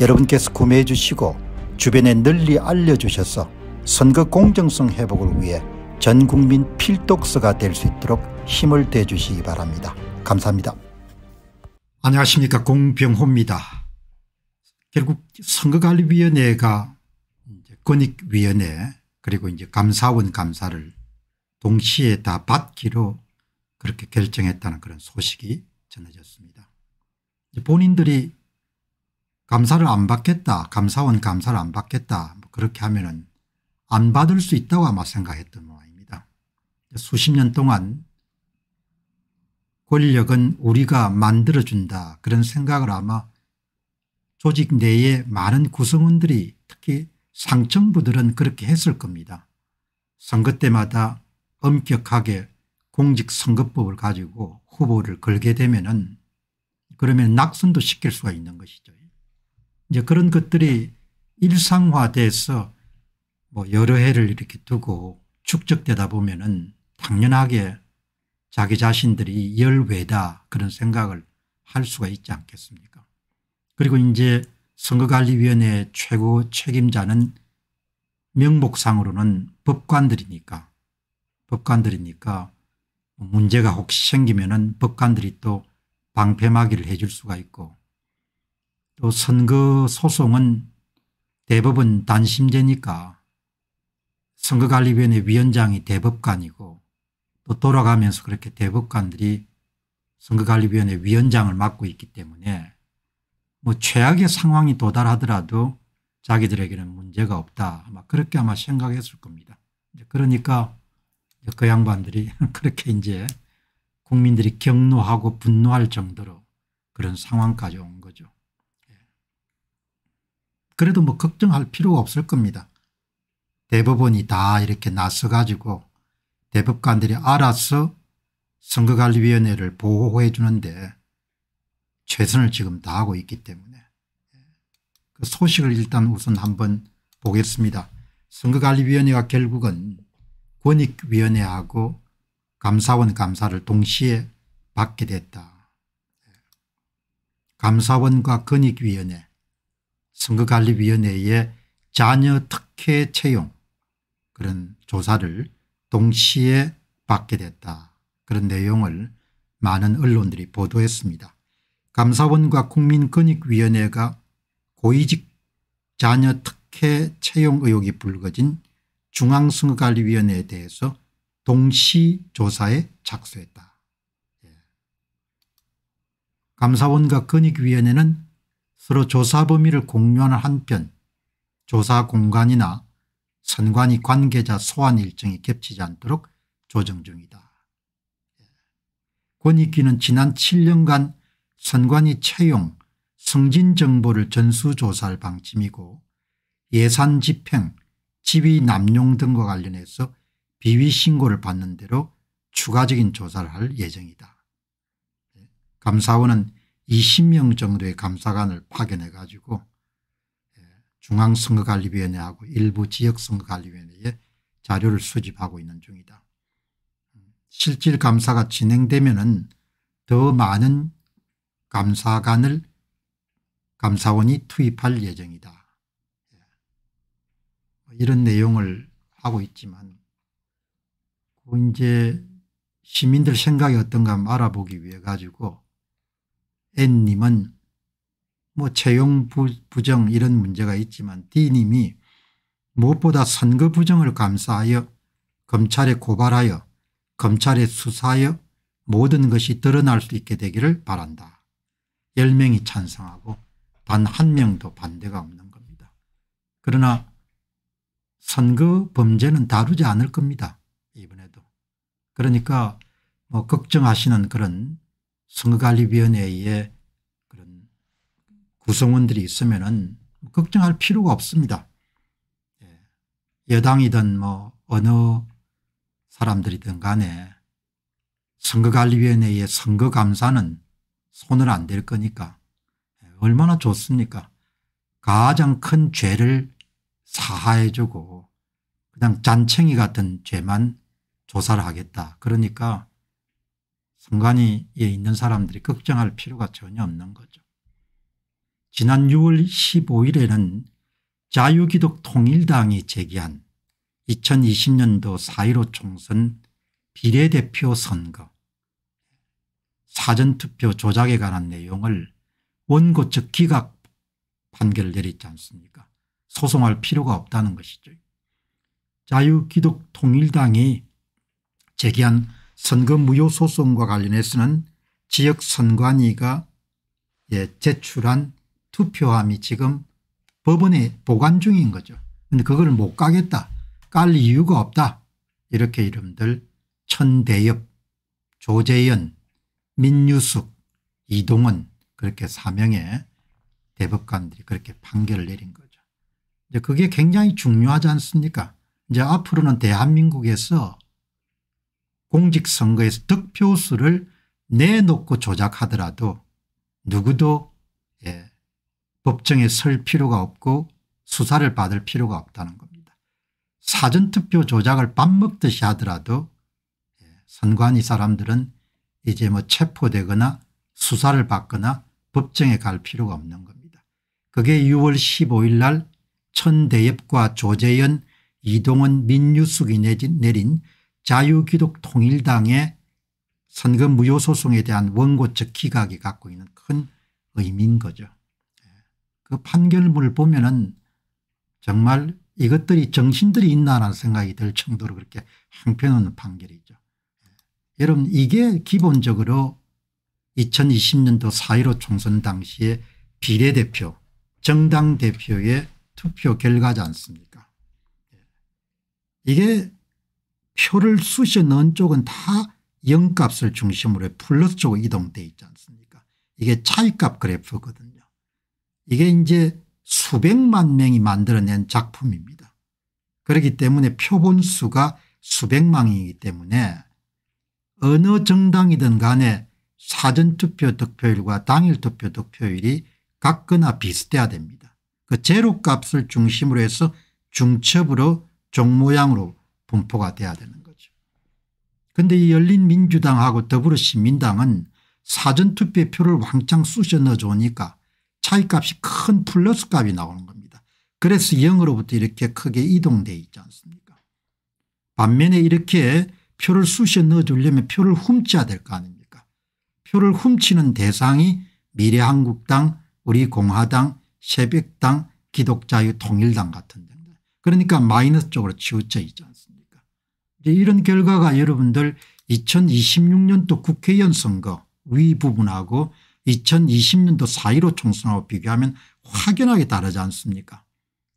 여러분께서 구매해 주시고 주변에 널리 알려주셔서 선거 공정성 회복을 위해 전국민 필독서가 될 수 있도록 힘을 대주시기 바랍니다. 감사합니다. 안녕하십니까 공병호입니다. 결국 선거관리위원회가 권익위원회 그리고 이제 감사원 감사를 동시에 다 받기로 그렇게 결정했다는 그런 소식이 전해졌습니다. 본인들이 감사를 안 받겠다. 감사원 감사를 안 받겠다. 뭐 그렇게 하면은 안 받을 수 있다고 아마 생각했던 모양입니다. 수십 년 동안 권력은 우리가 만들어준다 그런 생각을 아마 조직 내에 많은 구성원들이 특히 상층부들은 그렇게 했을 겁니다. 선거 때마다 엄격하게 공직선거법을 가지고 후보를 걸게 되면 은 그러면 낙선도 시킬 수가 있는 것이죠. 이제 그런 것들이 일상화돼서 뭐 여러 해를 이렇게 두고 축적되다 보면은 당연하게 자기 자신들이 열외다 그런 생각을 할 수가 있지 않겠습니까? 그리고 이제 선거관리위원회 최고 책임자는 명목상으로는 법관들이니까 법관들이니까 뭐 문제가 혹시 생기면은 법관들이 또 방패막이를 해줄 수가 있고 또 선거 소송은 대법은 단심제니까 선거관리위원회 위원장이 대법관이고 또 돌아가면서 그렇게 대법관들이 선거관리위원회 위원장을 맡고 있기 때문에 뭐 최악의 상황이 도달하더라도 자기들에게는 문제가 없다. 아마 그렇게 아마 생각했을 겁니다. 그러니까 그 양반들이 그렇게 이제 국민들이 격노하고 분노할 정도로 그런 상황까지 온 거죠. 그래도 뭐 걱정할 필요가 없을 겁니다. 대법원이 다 이렇게 나서가지고 대법관들이 알아서 선거관리위원회를 보호해 주는데 최선을 지금 다하고 있기 때문에 그 소식을 일단 우선 한번 보겠습니다. 선거관리위원회가 결국은 권익위원회하고 감사원 감사를 동시에 받게 됐다. 감사원과 권익위원회 선거관리위원회의 자녀 특혜 채용 그런 조사를 동시에 받게 됐다. 그런 내용을 많은 언론들이 보도했습니다. 감사원과 국민권익위원회가 고위직 자녀 특혜 채용 의혹이 불거진 중앙선거관리위원회에 대해서 동시 조사에 착수했다. 예. 감사원과 권익위원회는 서로 조사 범위를 공유하는 한편 조사 공간이나 선관위 관계자 소환 일정이 겹치지 않도록 조정 중이다. 권익위는 예. 지난 7년간 선관위 채용, 승진 정보를 전수조사할 방침이고 예산 집행, 지위 남용 등과 관련해서 비위 신고를 받는 대로 추가적인 조사를 할 예정이다. 예. 감사원은 20명 정도의 감사관을 파견해 가지고 예, 중앙선거관리위원회하고 일부 지역선거관리위원회에 자료를 수집하고 있는 중이다. 음, 실질 감사가 진행되면 은더 많은 감사관을 감사원이 투입할 예정이다. 예. 뭐 이런 내용을 하고 있지만 그 이제 시민들 생각이 어떤가 알아보기 위해 가지고 N님은 뭐 채용 부정 이런 문제가 있지만 D님이 무엇보다 선거 부정을 감싸하여 검찰에 고발하여 검찰에 수사하여 모든 것이 드러날 수 있게 되기를 바란다. 10명이 찬성하고 단 한 명도 반대가 없는 겁니다. 그러나 선거 범죄는 다루지 않을 겁니다. 이번에도. 그러니까 뭐 걱정하시는 그런 선거관리위원회에 그런 구성원들이 있으면은 걱정할 필요가 없습니다. 예. 여당이든 뭐 어느 사람들이든 간에 선거관리위원회의 선거감사는 손을 안 댈 거니까 예, 얼마나 좋습니까 가장 큰 죄를 사하해 주고 그냥 잔챙이 같은 죄만 조사를 하겠다 그러니까 선관위에 있는 사람들이 걱정할 필요가 전혀 없는 거죠. 지난 6월 15일에는 자유기독 통일당이 제기한 2020년도 4.15 총선 비례대표 선거 사전투표 조작에 관한 내용을 원고 측 기각 판결을 내리지 않습니까 소송할 필요가 없다는 것이죠. 자유기독통일당이 제기한 선거 무효 소송과 관련해서는 지역 선관위가 예, 제출한 투표함이 지금 법원에 보관 중인 거죠. 근데 그걸 못 가겠다. 깔 이유가 없다. 이렇게 이름들 천대엽, 조재연 민유숙, 이동은 그렇게 사명의 대법관들이 그렇게 판결을 내린 거죠. 이제 그게 굉장히 중요하지 않습니까? 이제 앞으로는 대한민국에서 공직선거에서 득표수를 내놓고 조작하더라도 누구도 예, 법정에 설 필요가 없고 수사를 받을 필요가 없다는 겁니다. 사전투표 조작을 밥 먹듯이 하더라도 예, 선관위 사람들은 이제 뭐 체포되거나 수사를 받거나 법정에 갈 필요가 없는 겁니다. 그게 6월 15일 날 천대엽과 조재현 이동은 민유숙이 내린 자유기독통일당의 선거 무효 소송에 대한 원고적 기각이 갖고 있는 큰 의미인 거죠. 그 판결문을 보면 은 정말 이것들이 정신들이 있나라는 생각이 들 정도로 그렇게 행편없는 판결이죠. 여러분 이게 기본적으로 2020년도 4.15 총선 당시에 비례대표 정당 대표의 투표 결과지 않습니까 이게 표를 쑤셔 넣은 쪽은 다 0값을 중심으로 플러스 쪽으로 이동되어 있지 않습니까 이게 차이값 그래프거든요. 이게 이제 수백만 명이 만들어낸 작품입니다. 그렇기 때문에 표본 수가 수백만이기 때문에 어느 정당이든 간에 사전투표 득표율과 당일투표 득표율이 같거나 비슷해야 됩니다. 그 제로값을 중심으로 해서 중첩으로 종모양으로 분포가 돼야 되는 거죠. 그런데 이 열린민주당하고 더불어시민당은 사전투표표를 왕창 쑤셔 넣어주니까 차이값이 큰 플러스값이 나오는 겁니다. 그래서 0으로부터 이렇게 크게 이동돼 있지 않습니까 반면에 이렇게 표를 쑤셔 넣어주려면 표를 훔쳐야 될 거 아닙니까 표를 훔치는 대상이 미래한국당 우리 공화당 새벽당 기독자유 통일당 같은 데 그러니까 마이너스 쪽으로 치우쳐 있죠. 이런 결과가 여러분들 2026년도 국회의원 선거 위 부분하고 2020년도 4.15 총선하고 비교하면 확연하게 다르지 않습니까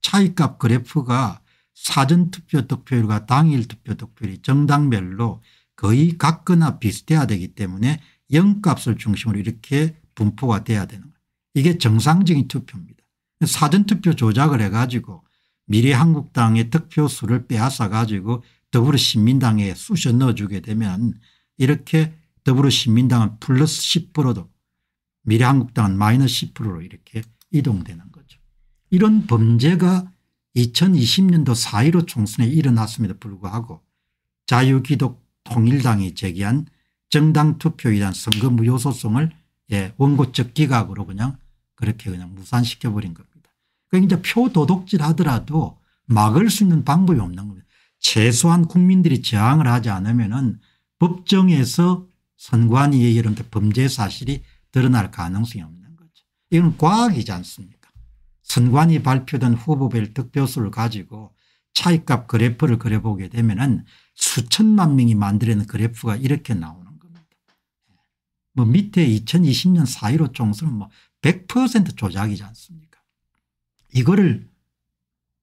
차이값 그래프가 사전투표 득표율과 당일 투표 득표율이 정당별로 거의 같거나 비슷해야 되기 때문에 영값을 중심으로 이렇게 분포가 돼야 되는 거예요. 이게 정상적인 투표입니다. 사전투표 조작을 해가지고 미래한국당의 득표수를 빼앗아 가지고 더불어신민당에 쑤셔 넣어주게 되면 이렇게 더불어신민당은 플러스 10%도 미래한국당은 마이너스 10%로 이렇게 이동되는 거죠. 이런 범죄가 2020년도 4.15 총선에 일어났음에도 불구하고 자유기독 통일당이 제기한 정당 투표에 대한 선거 무효소송을 예, 원고적 기각으로 그냥 그렇게 그냥 무산시켜버린 겁니다. 그러니까 이제 표 도둑질 하더라도 막을 수 있는 방법이 없는 겁니다. 최소한 국민들이 저항을 하지 않으면 은 법정에서 선관위의 이런 범죄 사실이 드러날 가능성이 없는 거죠. 이건 과학이지 않습니까 선관위 발표된 후보별 득표수를 가지고 차익값 그래프를 그려보게 되면 은 수천만 명이 만들어낸 그래프가 이렇게 나오는 겁니다. 예. 뭐 밑에 2020년 4.15 총선은 뭐100% 조작이지 않습니까 이거를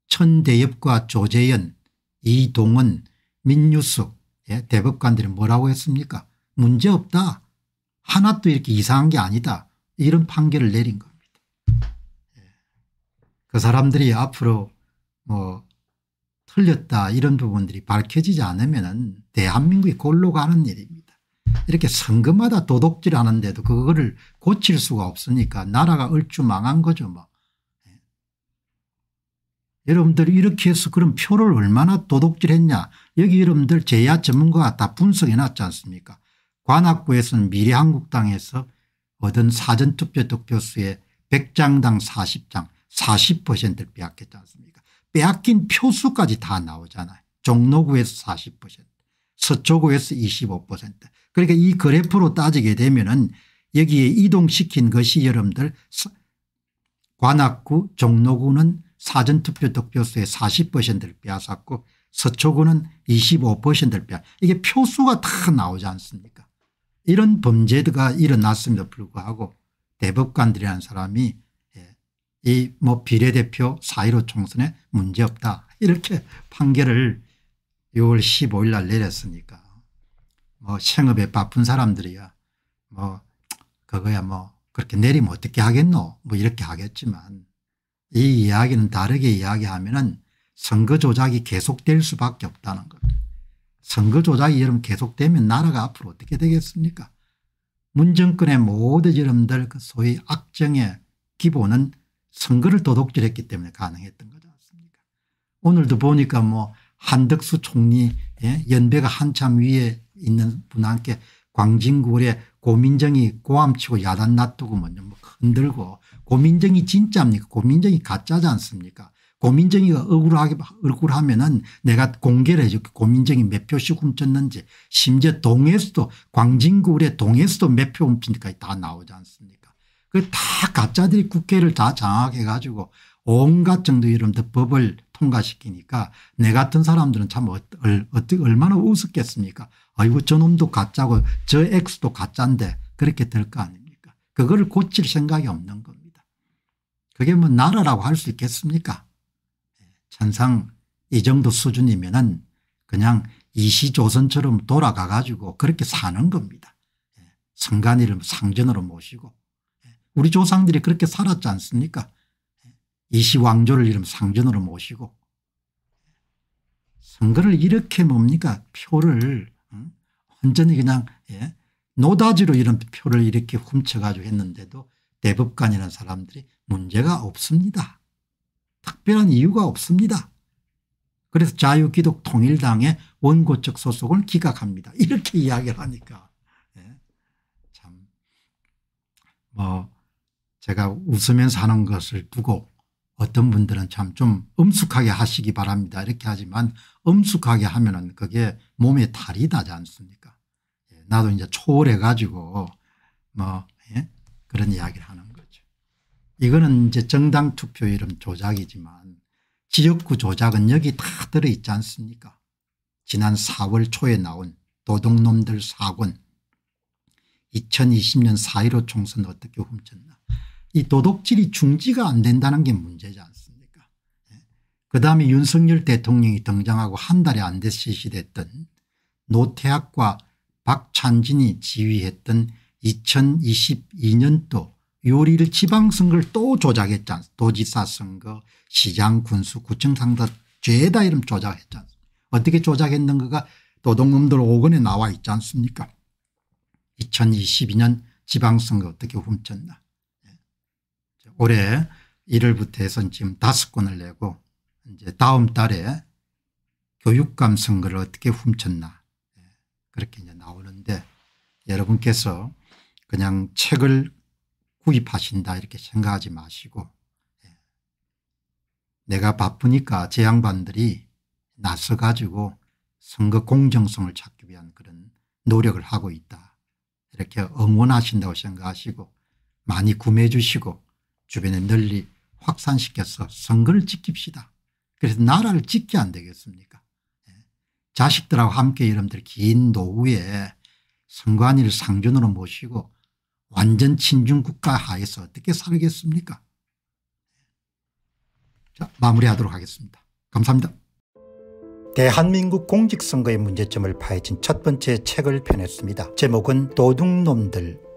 천대엽과 조재현 이동은 민유숙 예, 대법관들이 뭐라고 했습니까 문제없다 하나도 이렇게 이상한 게 아니다 이런 판결을 내린 겁니다. 예. 그 사람들이 앞으로 뭐 틀렸다 이런 부분들이 밝혀지지 않으면 대한민국이 골로 가는 일입니다. 이렇게 선거마다 도둑질하는데도 그거를 고칠 수가 없으니까 나라가 얼추 망한 거죠. 뭐. 여러분들 이렇게 해서 그럼 표를 얼마나 도둑질했냐 여기 여러분들 제야 전문가가 다 분석해 놨지 않습니까 관악구에서는 미래한국당에서 얻은 사전투표 득표수의 100장당 40장 40%를 빼앗겼지 않습니까 빼앗긴 표수까지 다 나오잖아요 종로구에서 40% 서초구에서 25% 그러니까 이 그래프로 따지게 되면은 여기에 이동시킨 것이 여러분들 관악구 종로구는 사전투표 득표수의 40%를 빼앗았고 서초구는 25%를 빼앗 이게 표수가 다 나오지 않습니까 이런 범죄가 일어났음에도 불구하고 대법관들이라는 사람이 예, 이뭐 비례대표 4.15 총선에 문제없다 이렇게 판결을 6월 15일 날 내렸으니까 뭐 생업에 바쁜 사람들이야 뭐 그거야 뭐 그렇게 내리면 어떻게 하겠노 뭐 이렇게 하겠지만 이 이야기는 다르게 이야기하면 은 선거 조작이 계속될 수밖에 없다는 겁니다. 선거 조작이 여러분 계속되면 나라가 앞으로 어떻게 되겠습니까 문정권의 모든 여러분들 그 소위 악정의 기본은 선거를 도둑질했기 때문에 가능했던 거지 않습니까 오늘도 보니까 뭐 한덕수 총리 예? 연배가 한참 위에 있는 분한테 광진구에 고민정이 꼬함치고 야단 놔두고 먼저 뭐 흔들고 고민정이 진짜입니까 고민정이 가짜지 않습니까 고민정이가 억울하게 억울하면은 내가 공개를 해줄게 고민정이 몇 표씩 훔쳤는지 심지어 동에서도 광진구에 동에서도 몇 표훔친까다 나오지 않습니까 그 다 가짜들이 국회를 다 장악해 가지고 온갖 정도 여러분 법을 통과시키니까 내 같은 사람들은 참 어, 어떻게 얼마나 우습겠습니까 아이고 저놈도 가짜고 저 X도 가짜인데 그렇게 될 거 아닙니까 그거 고칠 생각이 없는 겁니다. 그게 뭐 나라라고 할 수 있겠습니까 예, 천상 이 정도 수준이면 은 그냥 이시조선처럼 돌아가 가지고 그렇게 사는 겁니다. 예, 성간이를 상전으로 모시고 예, 우리 조상들이 그렇게 살았지 않습니까 이시왕조를 이름 상전으로 모시고 선거를 이렇게 뭡니까 표를 완전히 그냥 예, 노다지로 이런 표를 이렇게 훔쳐가지고 했는데도 대법관이라는 사람들이 문제가 없습니다. 특별한 이유가 없습니다. 그래서 자유기독 통일당의 원고적 소속을 기각합니다. 이렇게 이야기를 하니까 예. 참뭐 제가 웃으면서 하는 것을 두고 어떤 분들은 참좀 엄숙하게 하시기 바랍니다 이렇게 하지만 엄숙하게 하면 은 그게 몸에 달이 나지 않습니까 예, 나도 이제 초월해 가지고 뭐 예? 그런 이야기를 하는 거죠. 이거는 이제 정당 투표 이름 조작이지만 지역구 조작은 여기 다 들어있지 않습니까 지난 4월 초에 나온 도둑놈들 사건 2020년 4.15 총선 어떻게 훔쳤나 이 도덕질이 중지가 안 된다는 게 문제지 않습니까 예. 그 다음에 윤석열 대통령이 등장하고 한 달이 안됐듯 됐던 노태학과 박찬진이 지휘했던 2022년도 요리를 지방선거를 또 조작했지 않습니까 도지사 선거 시장 군수 구청상다 죄다 이름 조작했지 않습니까 어떻게 조작했는가가 도둑놈들 5권에 나와 있지 않습니까 2022년 지방선거 어떻게 훔쳤나 올해 1월부터 해서 지금 다섯 권을 내고 이제 다음 달에 교육감 선거를 어떻게 훔쳤나 예, 그렇게 이제 나오는데 여러분께서 그냥 책을 구입하신다 이렇게 생각하지 마시고 예, 내가 바쁘니까 재 양반들이 나서 가지고 선거 공정성을 찾기 위한 그런 노력을 하고 있다 이렇게 응원하신다고 생각하시고 많이 구매해 주시고 주변에 널리 확산시켜서 선거를 지킵시다. 그래서 나라를 지켜야 안 되겠습니까 예. 자식들하고 함께 여러분들 긴 노후에 선관위를 상준으로 모시고 완전 친중 국가 하에서 어떻게 살겠습니까 예. 자 마무리하도록 하겠습니다. 감사합니다. 대한민국 공직선거의 문제점을 파헤친 첫 번째 책을 펴냈습니다. 제목은 도둑놈들